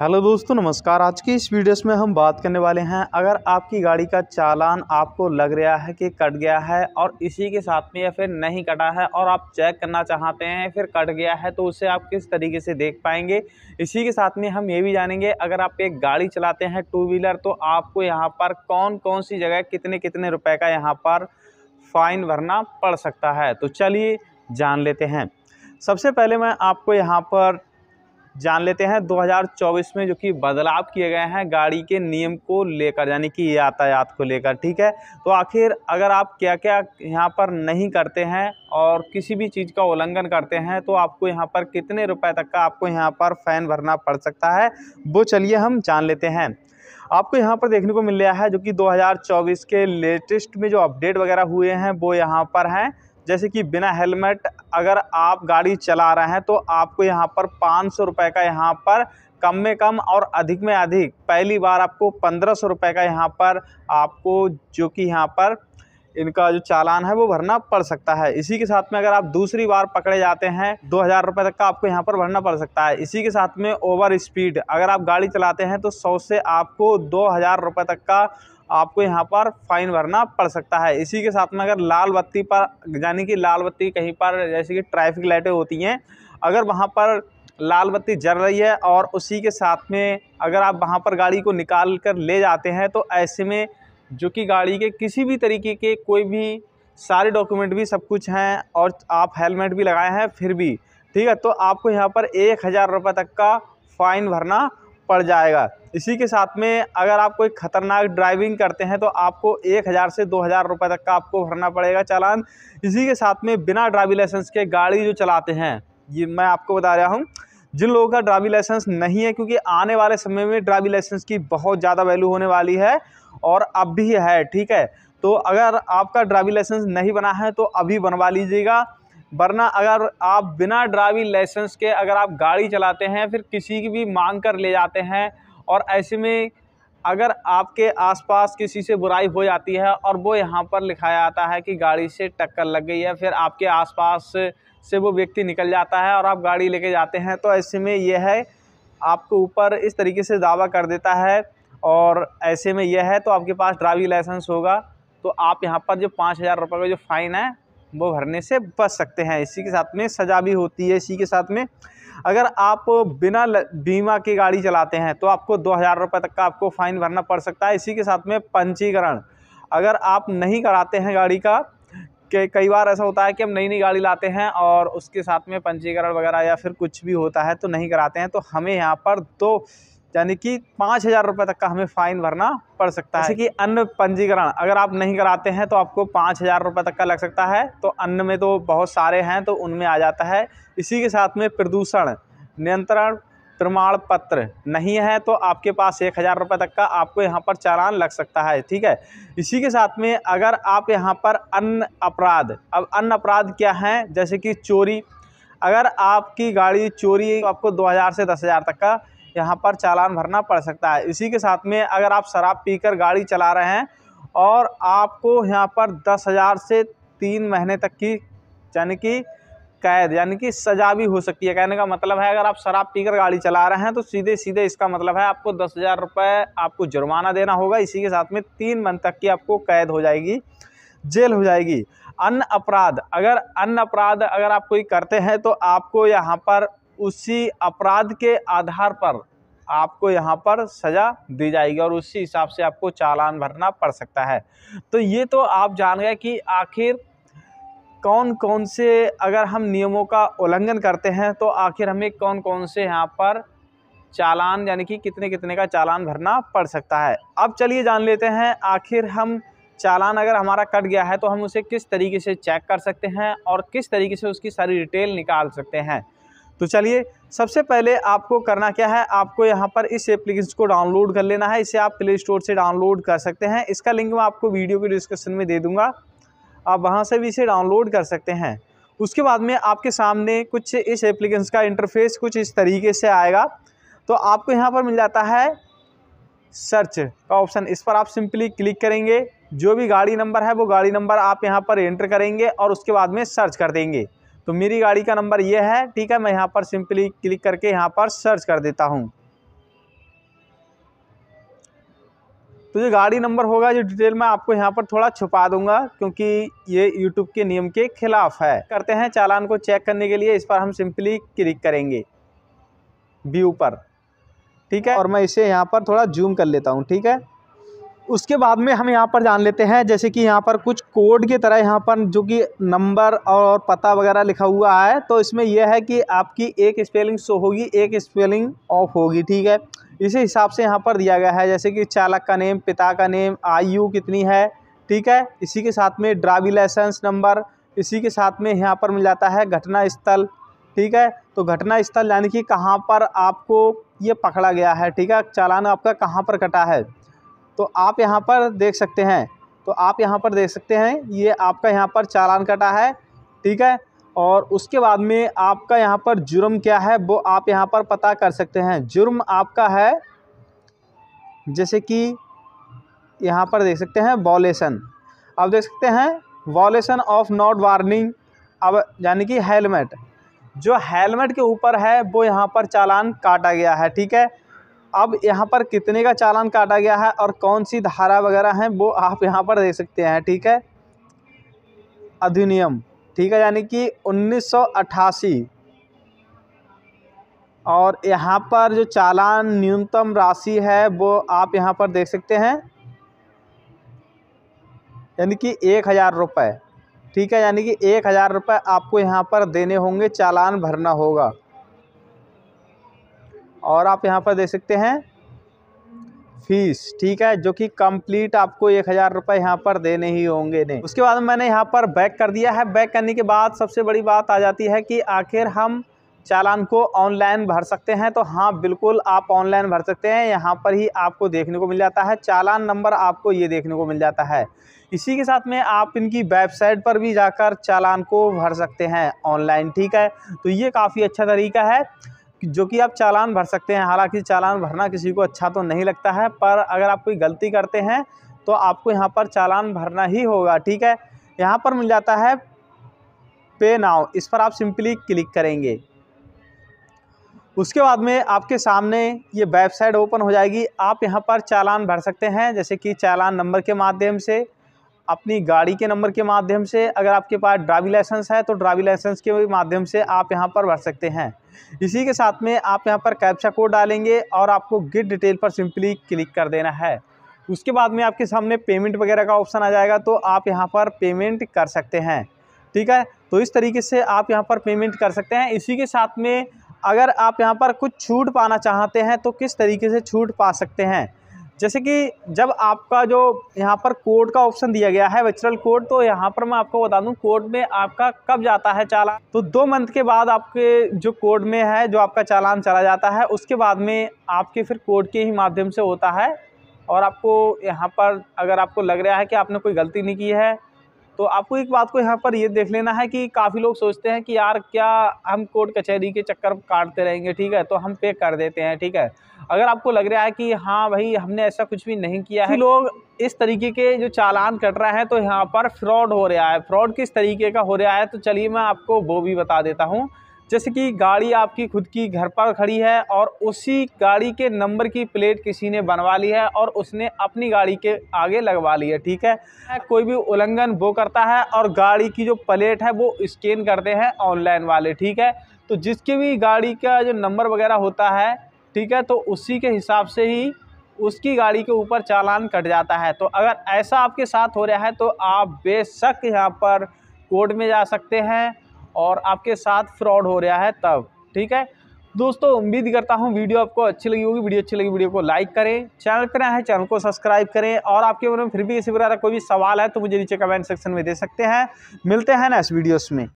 Hello दोस्तों नमस्कार आज की इस वीडियोस में हम बात करने वाले हैं अगर आपकी गाड़ी का चालान आपको लग रहा है कि कट गया है और इसी के साथ में या फिर नहीं कटा है और आप चेक करना चाहते हैं फिर कट गया है तो उसे आप किस तरीके से देख पाएंगे इसी के साथ में हम ये भी जानेंगे अगर आप एक गाड़ी चलाते हैं टू व्हीलर तो आपको यहाँ पर कौन कौन सी जगह कितने कितने रुपये का यहाँ पर फ़ाइन भरना पड़ सकता है तो चलिए जान लेते हैं सबसे पहले मैं आपको यहाँ पर जान लेते हैं 2024 में जो कि बदलाव किए गए हैं गाड़ी के नियम को लेकर यानी कि यातायात को लेकर ठीक है तो आखिर अगर आप क्या क्या यहाँ पर नहीं करते हैं और किसी भी चीज़ का उल्लंघन करते हैं तो आपको यहाँ पर कितने रुपए तक का आपको यहाँ पर फ़ैन भरना पड़ सकता है वो चलिए हम जान लेते हैं आपको यहाँ पर देखने को मिल रहा है जो कि दो के लेटेस्ट में जो अपडेट वगैरह हुए हैं वो यहाँ पर हैं जैसे कि बिना हेलमेट अगर आप गाड़ी चला रहे हैं तो आपको यहाँ पर पाँच सौ रुपये का यहाँ पर कम में कम और अधिक में अधिक पहली बार आपको पंद्रह सौ रुपये का यहाँ पर आपको जो कि यहाँ पर इनका जो चालान है वो भरना पड़ सकता है इसी के साथ में अगर आप दूसरी बार पकड़े जाते हैं दो हज़ार रुपये तक का आपको यहाँ पर भरना पड़ सकता है इसी के साथ में ओवर स्पीड अगर आप गाड़ी चलाते हैं तो सौ से आपको दो हज़ार रुपये तक का आपको यहाँ पर फाइन भरना पड़ सकता है इसी के साथ में अगर लाल बत्ती पर यानी कि लाल बत्ती कहीं पर जैसे कि ट्रैफिक लाइटें होती हैं अगर वहाँ पर लाल बत्ती जल रही है और उसी के साथ में अगर आप वहाँ पर गाड़ी को निकाल कर ले जाते हैं तो ऐसे में जो कि गाड़ी के किसी भी तरीके के कोई भी सारे डॉक्यूमेंट भी सब कुछ हैं और आप हेलमेट भी लगाए हैं फिर भी ठीक है तो आपको यहाँ पर एक हज़ार रुपये तक का फ़ाइन भरना पड़ जाएगा इसी के साथ में अगर आप कोई ख़तरनाक ड्राइविंग करते हैं तो आपको एक हज़ार से दो हज़ार रुपये तक का आपको भरना पड़ेगा चालान इसी के साथ में बिना ड्राइविंग लाइसेंस के गाड़ी जो चलाते हैं ये मैं आपको बता रहा हूँ जिन लोगों का ड्राइविंग लाइसेंस नहीं है क्योंकि आने वाले समय में ड्राइविंग लाइसेंस की बहुत ज़्यादा वैल्यू होने वाली है और अब भी है ठीक है तो अगर आपका ड्राइविंग लाइसेंस नहीं बना है तो अभी बनवा लीजिएगा वरना अगर आप बिना ड्राइविंग लाइसेंस के अगर आप गाड़ी चलाते हैं फिर किसी की भी मांग कर ले जाते हैं और ऐसे में अगर आपके आसपास किसी से बुराई हो जाती है और वो यहाँ पर लिखाया आता है कि गाड़ी से टक्कर लग गई है फिर आपके आसपास से वो व्यक्ति निकल जाता है और आप गाड़ी लेके जाते हैं तो ऐसे में यह है आपके ऊपर इस तरीके से दावा कर देता है और ऐसे में यह है तो आपके पास ड्राइविंग लाइसेंस होगा तो आप यहाँ पर जो पाँच हज़ार रुपये का जो फ़ाइन है वो भरने से बच सकते हैं इसी के साथ में सज़ा भी होती है इसी के साथ में अगर आप बिना बीमा की गाड़ी चलाते हैं तो आपको दो हज़ार रुपये तक का आपको फ़ाइन भरना पड़ सकता है इसी के साथ में पंजीकरण अगर आप नहीं कराते हैं गाड़ी का के कई बार ऐसा होता है कि हम नई नई गाड़ी लाते हैं और उसके साथ में पंजीकरण वगैरह या फिर कुछ भी होता है तो नहीं कराते हैं तो हमें यहाँ पर दो यानी कि पाँच हज़ार रुपये तक का हमें फ़ाइन भरना पड़ सकता है जैसे कि अन्न पंजीकरण अगर आप नहीं कराते हैं तो आपको पाँच हज़ार रुपये तक का लग सकता है तो अन्न में तो बहुत सारे हैं तो उनमें आ जाता है इसी के साथ में प्रदूषण नियंत्रण प्रमाण पत्र नहीं है तो आपके पास एक हज़ार रुपये तक का आपको यहाँ पर चालान लग सकता है ठीक है इसी के साथ में अगर आप यहाँ पर अन्य अपराध अब अन्य अपराध क्या हैं जैसे कि चोरी अगर आपकी गाड़ी चोरी तो आपको दो हज़ार से दस हज़ार तक का यहाँ पर चालान भरना पड़ सकता है इसी के साथ में अगर आप शराब पीकर गाड़ी चला रहे हैं और आपको यहाँ पर दस हज़ार से तीन महीने तक की यानी कि कैद यानी कि सजा भी हो सकती है कहने का मतलब है अगर आप शराब पीकर गाड़ी चला रहे हैं तो सीधे सीधे इसका मतलब है आपको दस हज़ार रुपये आपको जुर्माना देना होगा इसी के साथ में तीन मंथ तक की आपको कैद हो जाएगी जेल हो जाएगी अन्य अपराध अगर अन्य अपराध अगर आप कोई करते हैं तो आपको यहाँ पर उसी अपराध के आधार पर आपको यहाँ पर सज़ा दी जाएगी और उसी हिसाब से आपको चालान भरना पड़ सकता है तो ये तो आप जान गए कि आखिर कौन कौन से अगर हम नियमों का उल्लंघन करते हैं तो आखिर हमें कौन कौन से यहाँ पर चालान यानी कि कितने कितने का चालान भरना पड़ सकता है अब चलिए जान लेते हैं आखिर हम चालान अगर हमारा कट गया है तो हम उसे किस तरीके से चेक कर सकते हैं और किस तरीके से उसकी सारी डिटेल निकाल सकते हैं तो चलिए सबसे पहले आपको करना क्या है आपको यहाँ पर इस एप्लीकेशन को डाउनलोड कर लेना है इसे आप प्ले स्टोर से डाउनलोड कर सकते हैं इसका लिंक मैं आपको वीडियो के डिस्क्रिप्शन में दे दूँगा आप वहाँ से भी इसे डाउनलोड कर सकते हैं उसके बाद में आपके सामने कुछ इस एप्लीकेशन का इंटरफेस कुछ इस तरीके से आएगा तो आपको यहाँ पर मिल जाता है सर्च का ऑप्शन इस पर आप सिंपली क्लिक करेंगे जो भी गाड़ी नंबर है वो गाड़ी नंबर आप यहाँ पर एंटर करेंगे और उसके बाद में सर्च कर देंगे तो मेरी गाड़ी का नंबर ये है ठीक है मैं यहाँ पर सिंपली क्लिक करके यहाँ पर सर्च कर देता हूँ तो जो गाड़ी नंबर होगा जो डिटेल मैं आपको यहाँ पर थोड़ा छुपा दूंगा क्योंकि ये यूट्यूब के नियम के खिलाफ है करते हैं चालान को चेक करने के लिए इस पर हम सिंपली क्लिक करेंगे व्यू पर ठीक है और मैं इसे यहाँ पर थोड़ा जूम कर लेता हूँ ठीक है उसके बाद में हम यहाँ पर जान लेते हैं जैसे कि यहाँ पर कुछ कोड की तरह यहाँ पर जो कि नंबर और पता वगैरह लिखा हुआ है तो इसमें यह है कि आपकी एक स्पेलिंग शो होगी एक स्पेलिंग ऑफ होगी ठीक है इसी हिसाब से यहाँ पर दिया गया है जैसे कि चालक का नेम पिता का नेम आयु कितनी है ठीक है इसी के साथ में ड्राइविंग लाइसेंस नंबर इसी के साथ में यहाँ पर मिल जाता है घटना स्थल ठीक है तो घटना स्थल यानी कि कहाँ पर आपको ये पकड़ा गया है ठीक है चालान आपका कहाँ पर कटा है तो आप यहाँ पर देख सकते हैं तो आप यहाँ पर देख सकते हैं ये आपका यहाँ पर चालान कटा है ठीक है और उसके बाद में आपका यहाँ पर जुर्म क्या है वो आप यहाँ पर पता कर सकते हैं जुर्म आपका है जैसे कि यहाँ पर देख सकते हैं वॉलेसन अब देख सकते हैं वॉलेसन ऑफ नॉट वार्निंग अब यानी कि हेलमेट जो हेलमेट के ऊपर है वो यहाँ पर चालान काटा गया है ठीक है अब यहाँ पर कितने का चालान काटा गया है और कौन सी धारा वगैरह हैं वो आप यहाँ पर देख सकते हैं ठीक है अधिनियम ठीक है यानी कि 1988 और यहाँ पर जो चालान न्यूनतम राशि है वो आप यहाँ पर देख सकते हैं यानी कि एक हज़ार रुपये ठीक है यानी कि एक हज़ार रुपये आपको यहाँ पर देने होंगे चालान भरना होगा और आप यहाँ पर दे सकते हैं फीस ठीक है जो कि कंप्लीट आपको एक हज़ार रुपये यहाँ पर देने ही होंगे नहीं उसके बाद मैंने यहाँ पर बैक कर दिया है बैक करने के बाद सबसे बड़ी बात आ जाती है कि आखिर हम चालान को ऑनलाइन भर सकते हैं तो हाँ बिल्कुल आप ऑनलाइन भर सकते हैं यहाँ पर ही आपको देखने को मिल जाता है चालान नंबर आपको ये देखने को मिल जाता है इसी के साथ में आप इनकी वेबसाइट पर भी जाकर चालान को भर सकते हैं ऑनलाइन ठीक है तो ये काफ़ी अच्छा तरीका है जो कि आप चालान भर सकते हैं हालांकि चालान भरना किसी को अच्छा तो नहीं लगता है पर अगर आप कोई गलती करते हैं तो आपको यहाँ पर चालान भरना ही होगा ठीक है यहाँ पर मिल जाता है पे नाव इस पर आप सिंपली क्लिक करेंगे उसके बाद में आपके सामने ये वेबसाइट ओपन हो जाएगी आप यहाँ पर चालान भर सकते हैं जैसे कि चालान नंबर के माध्यम से अपनी गाड़ी के नंबर के माध्यम से अगर आपके पास ड्राइविंग लाइसेंस है तो ड्राइविंग लाइसेंस के माध्यम से आप यहाँ पर भर सकते हैं इसी के साथ में आप यहाँ पर कैप्चा कोड डालेंगे और आपको गिट डिटेल पर सिंपली क्लिक कर देना है उसके बाद में आपके सामने पेमेंट वगैरह का ऑप्शन आ जाएगा तो आप यहाँ पर पेमेंट कर सकते हैं ठीक है तो इस तरीके से आप यहाँ पर पेमेंट कर सकते हैं इसी के साथ में अगर आप यहाँ पर कुछ छूट पाना चाहते हैं तो किस तरीके से छूट पा सकते हैं जैसे कि जब आपका जो यहाँ पर कोर्ट का ऑप्शन दिया गया है वेचुरल कोर्ट तो यहाँ पर मैं आपको बता दूँ कोर्ट में आपका कब जाता है चालान तो दो मंथ के बाद आपके जो कोर्ट में है जो आपका चालान चला जाता है उसके बाद में आपके फिर कोर्ट के ही माध्यम से होता है और आपको यहाँ पर अगर आपको लग रहा है कि आपने कोई गलती नहीं की है तो आपको एक बात को यहाँ पर ये देख लेना है कि काफ़ी लोग सोचते हैं कि यार क्या हम कोर्ट कचहरी के चक्कर काटते रहेंगे ठीक है तो हम पे कर देते हैं ठीक है अगर आपको लग रहा है कि हाँ भाई हमने ऐसा कुछ भी नहीं किया है लोग इस तरीके के जो चालान कट रहा है तो यहाँ पर फ्रॉड हो रहा है फ्रॉड किस तरीके का हो रहा है तो चलिए मैं आपको वो भी बता देता हूँ जैसे कि गाड़ी आपकी खुद की घर पर खड़ी है और उसी गाड़ी के नंबर की प्लेट किसी ने बनवा ली है और उसने अपनी गाड़ी के आगे लगवा ली है ठीक है अच्छा। कोई भी उल्लंघन वो करता है और गाड़ी की जो प्लेट है वो स्कैन करते हैं ऑनलाइन वाले ठीक है तो जिसके भी गाड़ी का जो नंबर वगैरह होता है ठीक है तो उसी के हिसाब से ही उसकी गाड़ी के ऊपर चालान कट जाता है तो अगर ऐसा आपके साथ हो रहा है तो आप बेशक यहाँ पर कोर्ट में जा सकते हैं और आपके साथ फ्रॉड हो रहा है तब ठीक है दोस्तों उम्मीद करता हूँ वीडियो आपको अच्छी लगी होगी वीडियो अच्छी लगी वीडियो को लाइक करें चैनल पर है चैनल को सब्सक्राइब करें और आपके बारे में फिर भी इसी प्रकार कोई भी सवाल है तो मुझे नीचे कमेंट सेक्शन में दे सकते हैं मिलते हैं इस वीडियोस में